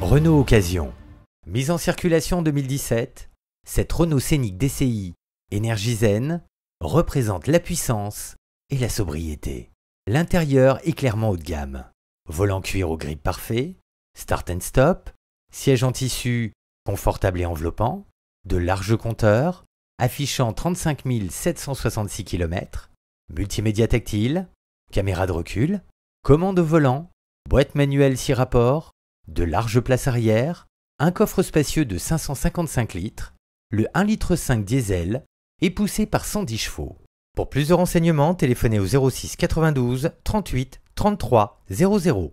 Renault Occasion. Mise en circulation en 2017, cette Renault Scénique DCI énergie zen représente la puissance et la sobriété. L'intérieur est clairement haut de gamme. Volant cuir au grip parfait, start and stop, siège en tissu confortable et enveloppant, de larges compteurs, affichant 35 766 km, multimédia tactile, caméra de recul, commande volant, boîte manuelle 6 rapports, de larges places arrière, un coffre spacieux de 555 litres, le 1,5 litre diesel est poussé par 110 chevaux. Pour plus de renseignements, téléphonez au 06 92 38 33 00.